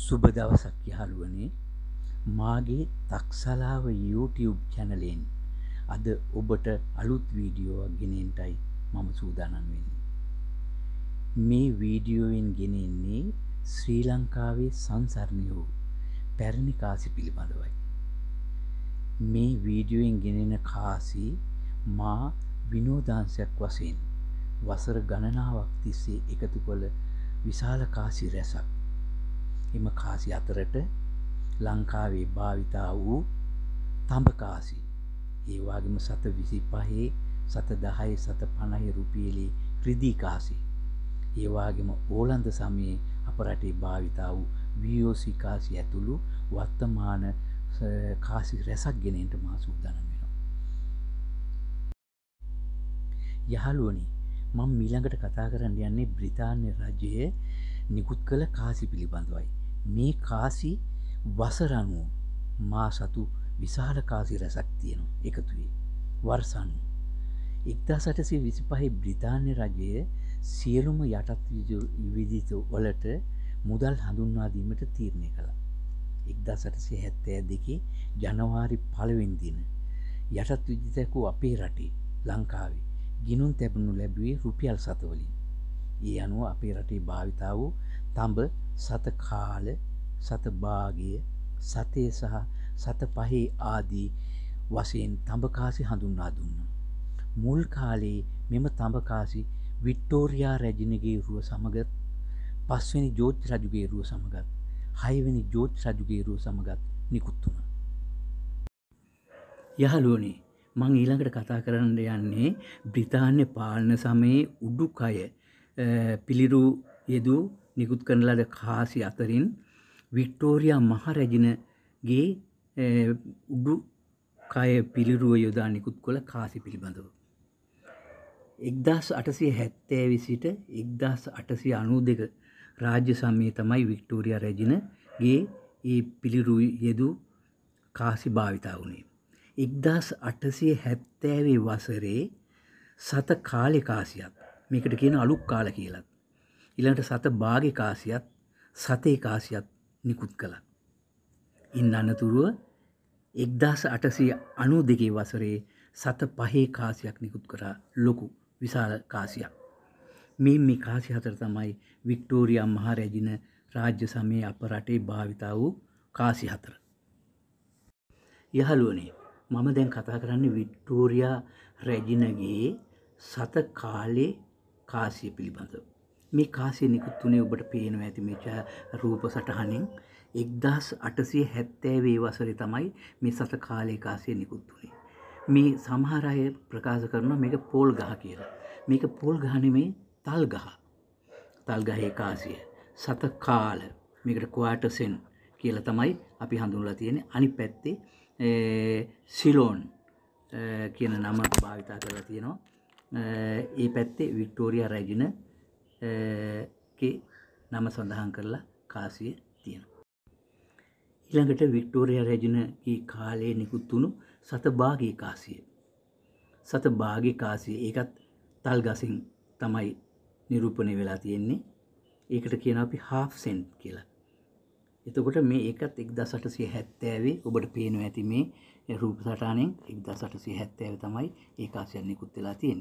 සුබ දවසක් යහළුවනේ මාගේ තක්සලාව YouTube චැනලෙන් අද ඔබට අලුත් වීඩියෝක් ගෙනෙන්ටයි මම සූදානම් වෙන්නේ මේ වීඩියෝවෙන් ගෙනෙන්නේ ශ්‍රී ලංකාවේ සංසරණයෝ පැරණි කාසි පිළිබඳවයි මේ වීඩියෝෙන් ගෙනෙන කාසි මා විනෝදාංශයක් වශයෙන් වසර ගණනාවක් තිස්සේ එකතු කොළ විශාල කාසි රැසක් එම කාසි අතරට ලංකාවේ භාවිතා වූ තඹකාසි ඒවාගේම සත විසි පහේ සත දහයි සත පණහි රුපියලි රිදිකාසි ඒවාගේම ඕලන්ද සමයේ අප රටේ භාවිතා වූ වියෝසිකාසි ඇතුළු වත්තමාන කාසි රැසක් ගෙනෙන්ට මාසූදනන් වෙනවා යහලුවනි මං මීළඟට කතා කරන්න යන්නේ බ්‍රිතාන්‍ය රජය නිකුත් කළ කාසි පිළිබඳවයි මේ කාසි වසරනුව මා සතු විශාල කාසි රැසක් තියෙනවා එකතුවේ වර්සනු එක්දා සටසේ විසි පහහි බ්‍රිතාන්‍ය රජය සියලුම යටත් විදිත වලට මුදල් හඳුන්වාදීමට තීරණය කළ එක්දා සටසේ හැත්තෑ දෙකේ ජනවාරි පලවෙන්දින යටත් විජිතැකු අපේ රටේ ලංකාවේ ගිනුම් තැබුණු ලැබුවේ රුපියල් සතවලින් ඒ අනුව අපේ රටේ භාවිතාව වූ තඹ සත කාල සත භාගය සතය සහ සත පහේ ආදී වසයෙන් තඹකාසි හඳුන්වා දුන්න. මුල් කාලයේ මෙම තඹකාසි විට්ටෝරයා රැජිනගේ රුව සමගත් පස්වනි ජෝජ් රජුගේ රුව සමගත් හයවැනි ජෝජ් රජුගේ රුව සමගත් නිකුත් වුණ. යහලුවනේ මං ඊළඟට කතා කරන්න යන්නේ බ්‍රිතාන්‍ය පාලන සමයේ උඩුකය පිළිරු යෙදූ නිකුත් කරන ලද කාසි අතරින් වික්ටෝරියා මහරැජිනගේ උඩු කය පිළිරුව යොදා නිකුත් කොළ කාසි පිළිබඳව. එක්දස් අටසිය හැත්තෑවි සිට එක්දස් අටසිය අනු දෙක රාජ්‍ය සමය තමයි වික්ටෝරිය රැජිනගේ ඒ පිළිරු යෙදු කාසි භාවිතා වුණේ. එක්දස් අටසිය හැත්තෑවේ වසරේ සත කාලෙ කාසියක් මේකට කියන අලුක් කාල කියලත්. ඉළඟට සත බාග කාසියත් සතේ කාසියත් නිකුත් කළ. ඉන් අනතුරුව එක්දස් අටසය අනු දෙකේ වසරේ සත පහේ කාසියක් නිකුත් කරා ලොකු විශාල කාසියක්. මේ මේ කාසි හතර තමයි වික්ටෝරියම් මහරැජින රාජ්‍ය සමය අප රටේ භාවිතා වූ කාසි හතර. යහලුවනේ මම දැන් කතා කරන්න වික්ටෝරයා රැජිනගේ සත කාලේ කාසිය පිළිබඳව. මේ කාසිය නිකුත් වුණේ ඔබට පේනවා ඇති මේ රූප සටහනෙන් 1870 වසරේ තමයි මේ සත කාලයේ කාසිය නිකුත් වුණේ. මේ සමහර අය ප්‍රකාශ කරනවා මේක පෝල් ගහ කියලා. මේක පෝල් ගහ නෙමේ තල් ගහ. තල් ගහේ කාසිය. සත කාල. මේකට ක්වාටර් සෙන් කියලා තමයි අපි හඳුන්වලා තියෙන්නේ. අනිත් පැත්තේ සිලෝන් කියන නම භාවිතා කරලා තියෙනවා. ඒ පැත්තේ වික්ටෝරියා රැජින නම සඳහන් කරලා කාසිය තියෙන. ඉළඟට වික්ටෝරයා රැජනගේ කාලයේ නිකුත්තුුණු සතභාගේ කාසිය. සතභාගේ කාසිය ඒකත් තල් ගසින් තමයි නිරූපණය වෙලා තියෙන්නේ ඒකට කියන අපි හා සෙන්ට් කියලා. එතකොට මේ ඒකත් එක් දසටසිය හැත්තෑවේ ඔබට පේනු ඇති මේ රූප සටානෙන් එක් දසටසිය හැත්තෑව තමයි ඒ කාසියන්නේ කුත් වෙලා තියෙන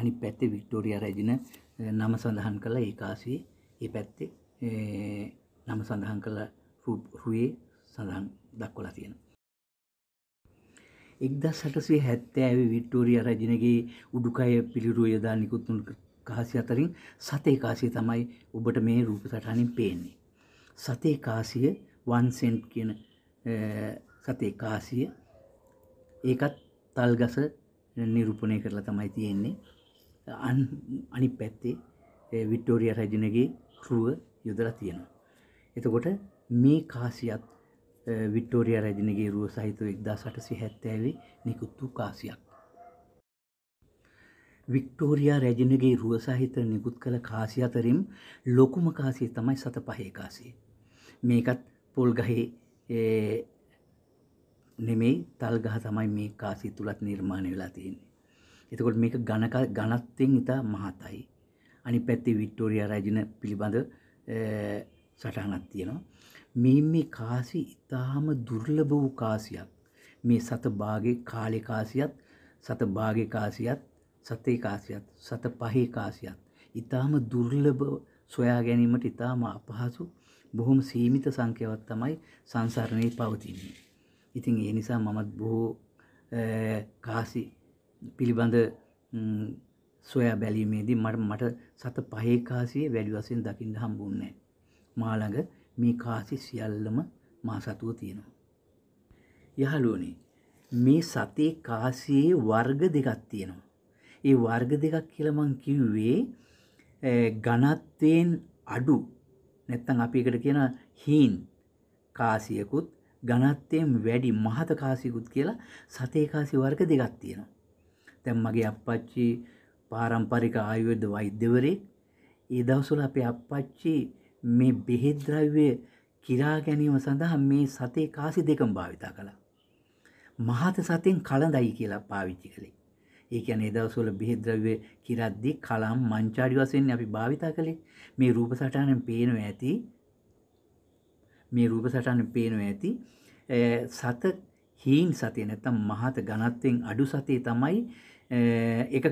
අනි පැත්තේ වික්ටෝරිය රැජන නම සඳහන් කළ ඒකාසී ඒ පැත්තේ නම සඳහන් කළ රුවේ සඳහන් දක්කොලා තියෙන. එක්දා සටසේ හැත්තෑ ඇවි විට්ටෝරිය රජනගේ උඩුකය පිළිරුව යදා නිකුත්තුන් කාසි අතරින් සතේ කාසිය තමයි ඔබට මේ රූප සටහනින් පේන්නේ. සතේ කාසිය වන්සෙන්ට් කියන සතේ කාසිය ඒකත් තල්ගස නිරූපණය කරලා තමයි තියෙන්නේ අනි පැත්තේ විට්ටෝරිය රජනගේ ටරුව යොදලා තියෙනවා. එතකොට මේ කාසියත් විට්ටෝරිය රජනගේ රුව සහිතව එක්දා සටසි හැත්තෑවේ නිකුත්තු කාසියක්. වික්ටෝරයා රැජනගේ රුව සහිත නිකුත් කළ කාසි අතරින් ලොකුම කාසිය තමයි සත පහේ කාසිය. මේකත් පොල්ගහේ නෙමෙයි තල්ගහ තමයි මේ කාසි තුළත් නිර්මාණය වෙලා තියන්නේ. එතකොට මේක ගණක ගණත්වෙන් ඉතා මහතයි. අනි පැත්තේ විට්ටෝරිය රජන පිළිබඳ සටහනක් තියෙනවා. මේ මේ කාසි ඉතාම දුර්ලභ වූ කාසියක්. මේ සත භාගේ කාලෙකාසියත් සත භාගකාසියත් සතේ කාසියත් සත පහේ කාසියත්. ඉතාම දුර්ලභ සොයා ගැනීමට ඉතාම අපහසු බොහොම සීමිත සංකයවත් තමයි සංසරණය පවතින්නේ. ඉතින් ඒ නිසා මමත් බොහෝ කාසි පිළිබඳ සොයා බැලීමේදී මට මට සත පහේ කාසිය වැඩි වසයෙන් දකිින්ට හම්බුන්නේ. මාළඟ මේ කාසි සියල්ලම මා සතුව තියෙනවා. යහලුවනේ මේ සතේ කාසියේ වර්ග දෙකක් තියෙනවා. ඒ වර්ග දෙකක් කියලමං කිව්වේ ගණත්වයෙන් අඩු නැත්තං අපි එකට කියන හීන් කාසියකුත් ගණත්වයෙන් වැඩි මහත කාසිකුත් කියලා සතේ කාසි වර්ග දෙකක් තියෙනවා. දැන් මගේ අප්පච්චි පාරම්පරික ආයුර්ද වෛද්‍යවරේ ඒ දවසුල අපේ අප්පච්චි මේ බෙහෙද්‍රව්‍ය කිරා ගැනීම සඳහා මේ සතේ කාසි දෙකම භාවිතා කළා. මහත සතෙන් කලඳයි කියලා පාවිච්චි කළේ. ඒ කියන්නේ ඒ දවස්වල බෙහෙද්‍රව්‍ය කිරද්දී කලම් මංචාඩි වශයෙන් අපි භාවිතා කළේ. මේ රූප සටහනෙන් පේනවා ඇති. මේ රූප සටහනෙන් පේනවා ඇති. සත හීන් සතේ නැත්තම් මහත ඝනත්වයෙන් අඩු සතේ තමයි එක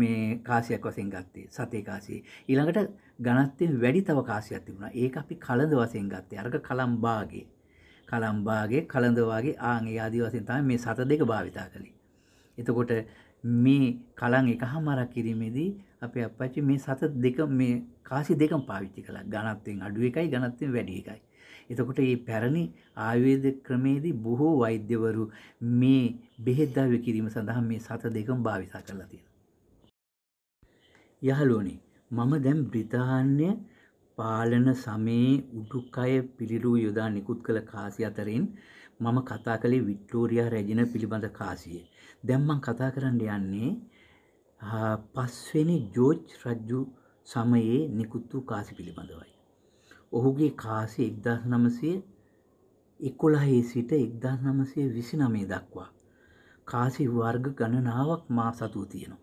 මේ කාසියක් වසෙන් ගත්තේ සතේ කාසියේ ඊළඟට ගණත්තෙන් වැඩි තව කාසියක් තිබුණා ඒක අපි කලඳ වසෙන් ගත්තේ අරක කලම්බාගේ කලම්බාගේ කලඳවාගේ ආන් ඒ ආදි වශයෙන් තමයි මේ සත දෙක භාවිතා කළේ එතකොට මේ කලන් එකහමාරක් කිරීමේදී අපේ අප්පච්චි මේ සත දෙක මේ කාසි දෙකම පාවිච්චි කළා ගණත්තෙන් අඩු එකයි ගණත්තෙන් වැඩි එකයි එතකොට මේ පැරණි ආයුර්වේද ක්‍රමේදී බොහෝ වෛද්‍යවරු මේ බෙහෙත් දාවි කිරීම සඳහා මේ සත දෙකම භාවිත කරලා තියෙනවා. යහළුවනි මම දැන් බ්‍රිතාන්‍ය පාලන සමයේ උඩුකය පිළිරු යොදා නිකුත් කළ කාසි අතරින් මම කතා කළේ වික්ටෝරියා රැජින පිළිබඳ කාසිය. දැන් මම කතා කරන්න යන්නේ පස්වෙනි ජෝර්ජ් රජු සමයේ නිකුත් වූ කාසි පිළිබඳවයි. ඔහුගේ කාසි එක්දස් නමසය එකොළහේ සිට එක්දස් නමසය විසි නමේ දක්වා කාසි වර්ග ගණනාවක් මා සතුූ තියෙනවා.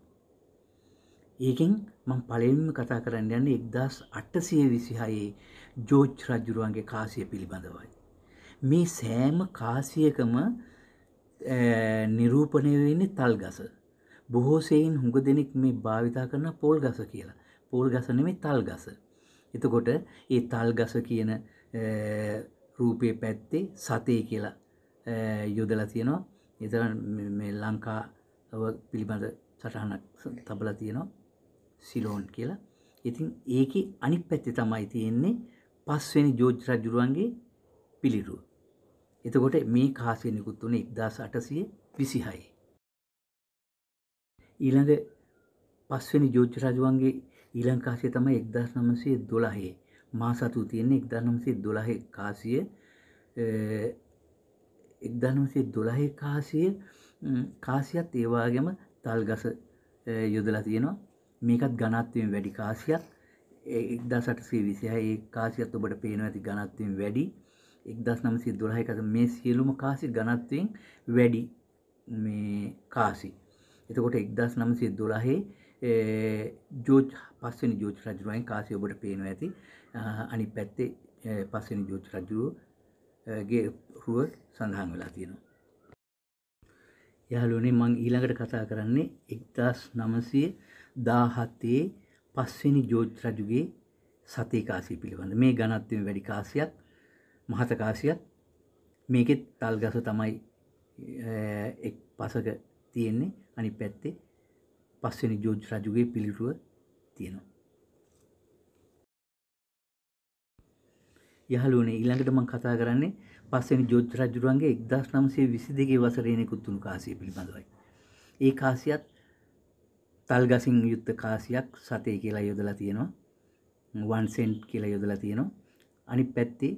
ඒකෙන් මං පලෙන්ම කතා කරන්න යන්න එක්දස් අට්ටසිය විසිහයේ ජෝච් රජුරුවන්ගේ කාසිය පිළිබඳවයි. මේ සෑම කාසියකම නිරූපණය වෙන්නේ තල් ගස බොහෝසයින් හුඟ දෙනෙක් මේ භාවිතා කරන පොල් ගස කියලා පොල් ගසනෙමේ තල් ගස එතකොට ඒ තල්ගස කියන රූපය පැත්තේ සතේ කියලා යොදලා තියෙනවා එතර ලංකා පිළිබඳ සටහනක් තබල තියෙනවා සිලෝන් කියලා ඉතින් ඒක අනි පැත්ති තමයි තියෙන්නේ පස්වෙනි ජෝජ් රජුරුවන්ගේ පිළිරුව. එතකොට මේ කාසයනිකුත් වුණ ඉක්දස් අටසය විසිහයි. ඊළඟ පස්වෙනි ජෝජ් රජුවන්ගේ ඊළං කාසිය තමයි එක්දස් නමසේ දොළහේ මා සතු තියෙන්නේ එක්දා නමසේ දොළහෙ කාසිය එක්දා නමසේ දොළහේ කාසිය කාසියත් ඒවාගම තල්ගස යොදලා තියෙනවා මේකත් ගනත්වයෙන් වැඩි කාසියක් එක්දා සටසේ විසිහයි කාසියත් ඔබට පේන ඇති ගනත්වයෙන් වැඩි එක්දස් නමසේ දොළහකත මේ සියලුම කාසි ගනත්වයෙන් වැඩි මේ කාසි එතකොට එක්දස් නමසේ දොළහේ ජෝජ් පස්සනි ජෝජ් රජරුවයින් කාසි ඔබට පේනවා ඇති අනි පැත්තේ පස්සනි ජෝජ් රජුවෝගේ හුව සඳහන් වෙලා තියෙනවා. යාලුවනේ මං ඊළඟට කතා කරන්නේ එක්දස් නමසය දාහත්තේ පස්වෙනි ජෝජ් රජුගේ සතේ කාසිය පිළිබඳ මේ ගණත්වම වැඩි කාසියක් මහත කාසියක් මේකෙත් තල්ගස තමයි එක් පසක තියෙන්නේ අනි පැත්තේ පස්වෙනි ජෝජ් රජුගේ පිළිටුව තියෙනවා. යහලුවනේ ඊළඟට මම කතා කරන්නේ පස්වෙනි ජෝජ් රජුරන්ගේ 1922 වසරේ නිකුත් වුණු කාසිය පිළිබඳවයි. ඒ කාසියත් තල්ගසින් යුක්ත කාසියක් සතේ කියලා යොදලා තියෙනවා. 1 cent කියලා යොදලා තියෙනවා. අනිත් පැත්තේ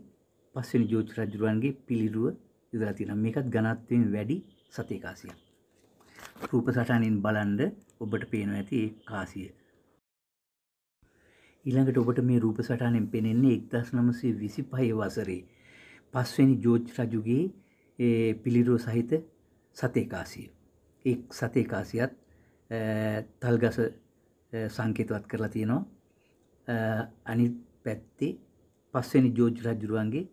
පස්වෙනි ජෝජ් රජුරන්ගේ පිළිරුව යොදලා තියෙනවා. මේකත් ඝනත්වයෙන් වැඩි සතේ කාසියක්. රූප සටහනින් බලන්න ඔබට පේනවා ඇති කාසිය. ඊළඟට ඔබට මේ රූප සටහනෙන් පෙනෙන්නේ එක්දස් නමසේ විසි පහය වසරේ පස්වැනි ජෝජ් රජුගේ පිළිරෝ සහිත සතේකාසිය. එක් සතේකාසියත් තල්ගස සංකේතවත් කරලා තියෙනවා අනි පැත්තේ පස්වැනි ජෝජ් රජුරුවන්ගේ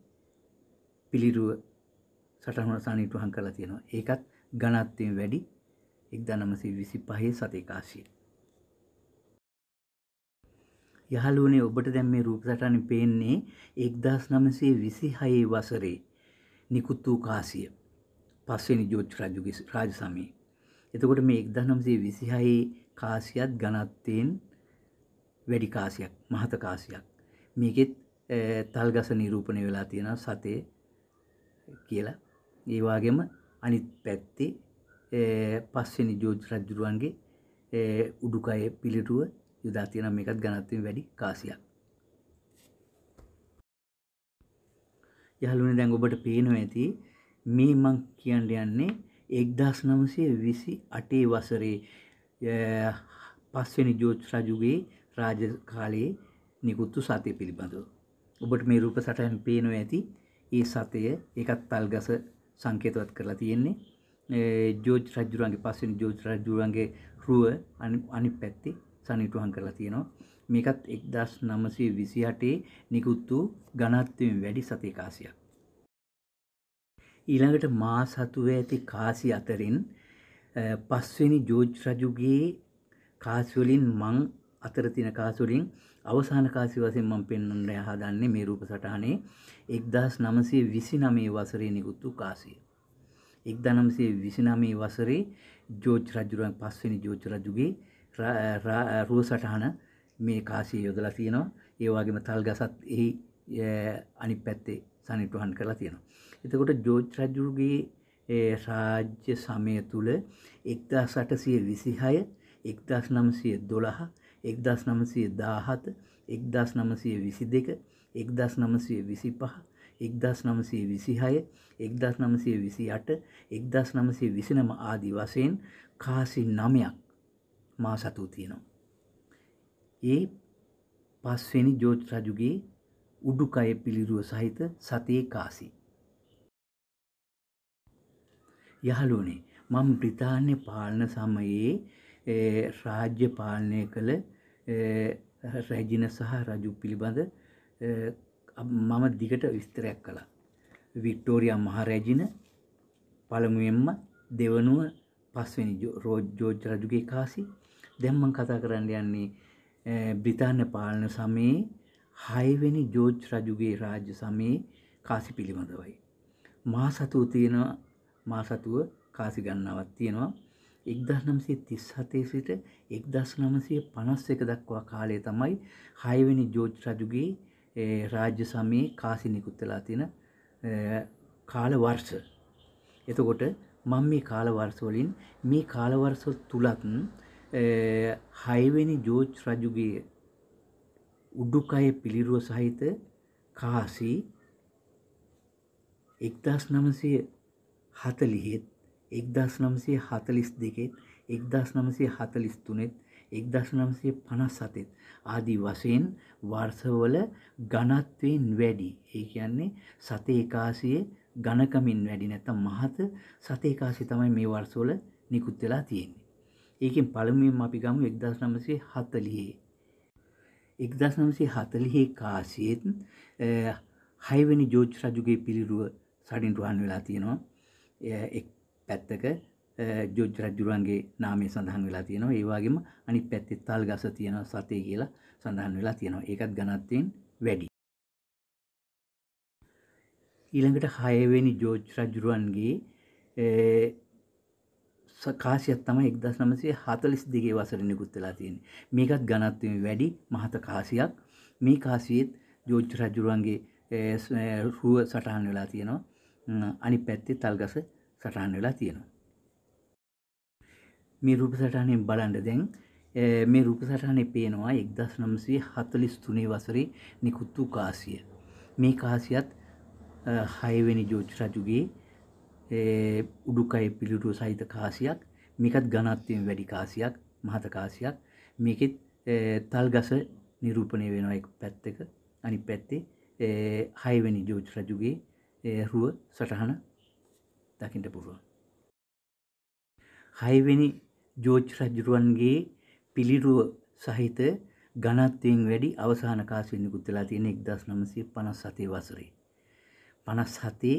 පිළිරුව සටහන සානීටුහන් කරලා තියෙනවා ඒකත් ගණත්වයෙන් වැඩි එක්දා නමසේ විසි පහේ සතේකාශය. යහලුවනේ ඔබට දැම් මේ රූපසටන පේන්නේ එක්දස් නමසේ විසි හයේ වසරේ නිකුත් වූ කාසිය පස්වෙනි ජෝච් රජුගේ රාජ සමී. එතකොට මේ එක්දා නම්සේ විසිහයේ කාසියත් ගනත්තයෙන් වැඩිකාසියක් මහතකාසියක් මේකෙත් තල්ගස නිරූපණය වෙලා තියෙන සතේ කියලා ඒවාගේම අනිත් පැත්තේ පස්වෙනි ජෝජ් රජ්ජුරුවන්ගේ උඩුකය පිළිටුව යුදා තියෙන එකත් ගනත්වෙන් වැඩි කාසියක් යහලුවන දැන් ඔබට පේනවා ඇති මේ මං කියන්න යන්නේ එක්දස් නමසේ විසි අටේ වසරේ පස්වෙනි ජෝජ් රජුගේ රාජ කාලයේ නිකුත්තු සතය පිළිබඳව. ඔබට මේ රූප සටහන් පේනවා ඇති ඒ සතය එකත් තල්ගස සංකේතවත් කරලා තියෙන්නේ ජෝජ් රජුරන්ගේ පස්සෙන් ජෝජ් රජුරන්ගේ රුව අනි පැත්තේ සනිටුහන් කරලා තියෙනවා මේකත් එක්දස් නමසේ විසි හටේ නිකුත් වූ ගනත්වෙන් වැඩි සතේකාසියක්. ඊළඟට මා සතුව ඇති කාසි අතරින් පස්වෙනි ජෝජ් රජුගේ කාසිවලින් මං අතර තින කාසුලින් අවසාන කාසි වසෙන් මං පෙන්න්නට යහදන්නේ මේ රූප සටහනේ එක්දස් නමසේ විසි නමේ වසරේ නිකුත්තු කාසිය. එක්දනම්සේ විසිනමේ වසරේ ජෝජ් රජුරුවන් පස්වෙනි ජෝජ් රජුගේ රුව සටහන මේ කාසිය යොදලා තියෙනවා ඒවාගේම තල් ගසත් එහි අනි පැත්තේ සනිටුහන් කරලා තියෙනවා. එතකොට ජෝජ් රජුගේ රාජ්‍ය සමය තුළ එක්දා සටසය විසිහය එක්දස් නම්සය දොළහ එක්දස් නමසය දාහත එක්දස් නමසය විසි දෙක එක්දස් නමසය විසි පහ එක්දස් නමසේ විසිහය එක්දස් නමසේ විසි අට එක්දස් නමසේ විසිනම ආදි වසයෙන් කාසි නමයක් මා සතුූ තියෙනවා. ඒ පස්වෙනි ජෝජ් රජුගේ උඩුකය පිළිරුව සහිත සතේ කාසි. යහලුවනේ මම බ්‍රිතාන්‍ය පාලන සමයේ රාජ්‍ය පාලනය කළ රැජින සහ රජු පිළිබඳ මම දිගට විස්තරයක් කළා. වික්ටෝරියා මහරැජින පළමුුවෙන්ම දෙවනුව පස්වෙනි රෝජෝජ් රජුගේ කාසි දැම්මන් කතා කරන්න යන්නේ බ්‍රිතාන්න පාලන සමයේ හයවෙනි ජෝජ් රජුගේ රාජ්‍ය සමයේ කාසි පිළිබඳවයි. මා සතුව තියෙනවා මා සතුව කාසි ගන්නාවත් තියෙනවා එක්දස් නම්සේ තිස් හතේ සිට එක්දස් නමසය පනස් එක දක්වා කාලය තමයි හයවෙනි ජෝජ් රජුගේ ඒ රාජ්‍ය සමයේ කාසි නිකුත්වෙලා තින කාල වර්ෂ. එතකොට මං මේ කාලවර්සවලින් මේ කාලවර්ස තුළත් හයවෙනි ජෝජ් රජුගේ උඩුකය පිළිරුව සහිත කාසි එක්දස් නමසය හතලිහෙත් එක්දස් නමසේ හතලිස් දෙකෙත් එක්දස් නමසේ හතලිස් තුනෙත් එක්දස් නම්සේ පනස් සතෙත් ආදී වසයෙන් වර්සවල ගණත්වෙන් වැඩි ඒ කියන්නේ සතේ එකාසියේ ගණකමින් වැඩි නැත්තම් මහත සතේ එකාසි තමයි මේ වර්සවල නිකුත් වෙලා තියෙන්නේ. ඒකෙන් පළමුවෙන් අපි ගමු 1940. 1940 කාසියෙත් හයවෙනි ජෝර්ජ් රජුගේ පිළිරුව සඩින් රුවන් වෙලා තියෙනවා. එක් පැත්තක ජෝජ් රජ්ජුරුවන්ගේ නාමේ සඳහන් වෙලා තියෙනවා ඒවාගේම අනි පැත්තෙත් තල් ගස තියෙන සතේ කියලා සඳහන් වෙලා තියෙනවා ඒකත් ගනත්තයෙන් වැඩි. ඊළඟට හයවෙනි ජෝජ් රජ්ජුරුවන්ගේ කාසියක් තමයි එක්දස් නමසේ හතලිස් දිගේ වසර නිකුත් වෙලා තියෙන මේකත් ගනත්වම වැඩි මහත කාසියක් මේ කාසියත් ජෝජ් රජුරුවන්ගේ රුව සටහන් වෙලා තියෙනවා අනි පැත්තේ තල්ගස සටහන් වෙලා තියෙනවා මේ රූප සටහනෙන් බලන්න දැන් මේ රූප සටහනේ පේනවා එක්දස් නම්සේ හතලිස් තුනේ වසරේ නිකුත්තු කාසිය. මේ කාසියත් හයවෙනි ජෝච් රජුගේ උඩුකයි පිළිටුව සහිත කාසියක් මේකත් ගනත්වෙන් වැඩි කාසියක් මහත කාසියක් මේකෙත් තල් ගස නිරූපණය වෙනවා එක් පැත්තක අනි පැත්තේ හයවැනි ජෝජ් රජුගේ රුව සටහන දකිට පුළුවන්. හයවෙනි ජෝජ් රජරුවන්ගේ පිළිරුව සහිත ගණත්වයෙන් වැඩි අවසාන කාසිය නිකුත් වෙලා තියෙන 1957 වසරේ. 57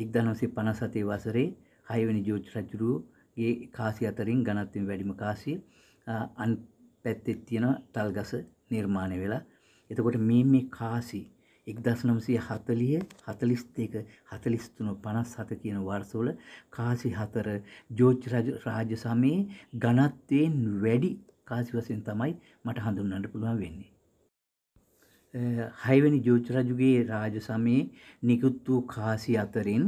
1957 වසරේ 6 වෙනි ජෝර්ජ් රජුගේ කාසිය අතරින් ගණත්වයෙන් වැඩිම කාසිය අන් පැත්තේ තියෙන තල්ගස නිර්මාණය වෙලා. එතකොට මේ මේ කාසිය එක්දස් නම්සය හතලිය හතලිස් දෙක හතලිස්තුන පනස් හත කියන වර්සෝල කාසි හතර ජෝච් රාජ සමයේ ගනත්වයෙන් වැඩි කාසි වසයෙන් තමයි මට හඳුන්නට පුළුවන් වෙන්නේ. හයවැනි ජෝචරජුගේ රාජ සමයේ නිකුත් වූ කාසි අතරින්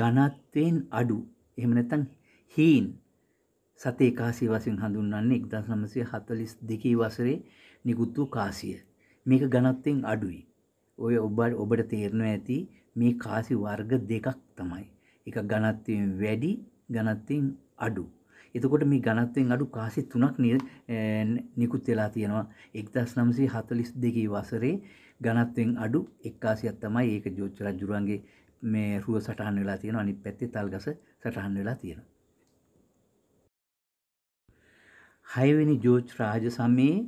ඝනත්වයෙන් අඩු එහෙම නැත්නම් හීන් සතේ කාසි වශයෙන් හඳුන්වන්නේ 1942 වසරේ නිකුත් වූ කාසිය. මේක ඝනත්වයෙන් අඩුයි. ඔය ඔබ ඔබට තේරණ ඇති මේ කාසි වර්ග දෙකක් තමයි. එක ගණත්වයෙන් වැඩි ගණත්වයෙන් අඩු. එතකොට මේ ගණත්වෙන් අඩු කාසි තුනක් නිකුත් වෙලා තියෙනවා එක්දස් නම්සේ හතලිස් දෙකී වසරේ ගණත්වෙන් අඩු එක්කාසියක් තමයි ඒක ජෝච්ච රජුරුවන්ගේ මේ රුව සටහන් වෙලා තියෙන අනි පැත්තේ තල්ගස සටහන් වෙලා තියෙන. හයවෙනි ජෝච් රාජ සමයේ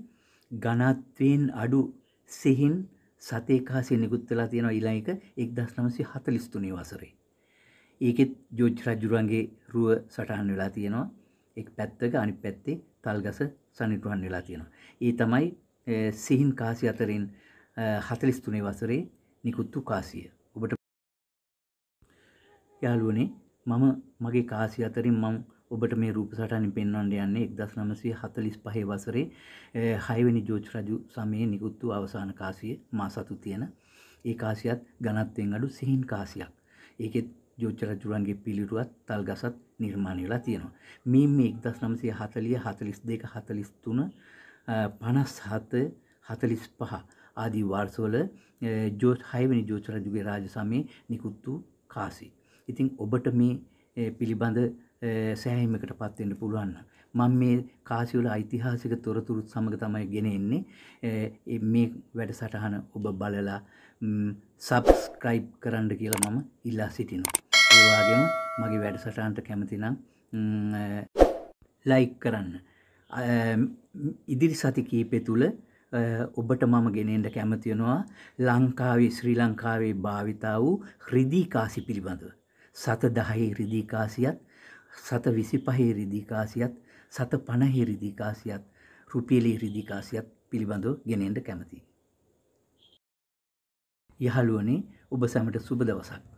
ගණත්වෙන් අඩු සිහින් සතේක හසේ නිකුත් වෙලා තියෙනවා ඊළඟ එක 1943 වසරේ. ඒකෙත් ජෝජ් රජුරන්ගේ රුව සටහන් වෙලා තියෙනවා. එක් පැත්තක අනිත් පැත්තේ තල්ගස සනිටුහන් වෙලා තියෙනවා. ඒ තමයි සිහින් කාසි අතරින් 43 වසරේ නිකුත් වූ කාසිය. ඔබට යාළුවනේ මම මගේ කාසි අතරින් මම ඔබට මේ රූප සටහනි පෙන්වන්න යන්නේ එක්දස් නමසය හතලිස් පහේ වසරේ හයවැනි ජෝච් රජු සමයේ නිකුත්තු අවසාන කාසිය මා සතු තියෙන ඒ කාසියත් ගනත්වෙන් අඩු සිහින් කාසියක් ඒකෙත් ජෝචරජුරන්ගේ පිළිරුවත් තල් ගසත් නිර්මාණයලා තියෙනවා. මීම එක්දස් නමසය හතලිය හතලිස් දෙක හතලිස් තුන පනස් හත හතලිස් පහ ආදී වාර්සවල ජෝත් හයවනි ජෝචරජුගේ රාජ සමය නිකුත්තු කාසි. ඉතිං ඔබට මේ පිළිබඳ සෑහීමකට පත්වෙන්න පුළුවන්. මං මේ කාසිවල ඓතිහාසික තොරතුරුත් සමඟ තමයි ගෙන එන්නේ මේ වැඩ සටහන ඔබ බලලා සබස්ක්‍රයිබ් කරන්න කියලා මම ඉල්ලා සිටිනවා. ඒවාගේම මගේ වැඩ සටහන්ට කැමතිනම් ලයික් කරන්න. ඉදිරි සති කීපය තුළ ඔබට මම ගෙනෙන්ට කැමතියෙනවා ලංකාවේ ශ්‍රී ලංකාවේ භාවිතා වූ හ්‍රදිකාසි පිළිබඳව. සත දහහි හ්‍රදිකාසියත් සත විසි පහේ රිදිකාසියත් සත පණහි රිදිකාසියත් රුපියලි රිදිකාසියත් පිළිබඳව ගෙනෙන්ට කැමති. යහළුවනේ ඔබ සැමට සුබ දවසක්.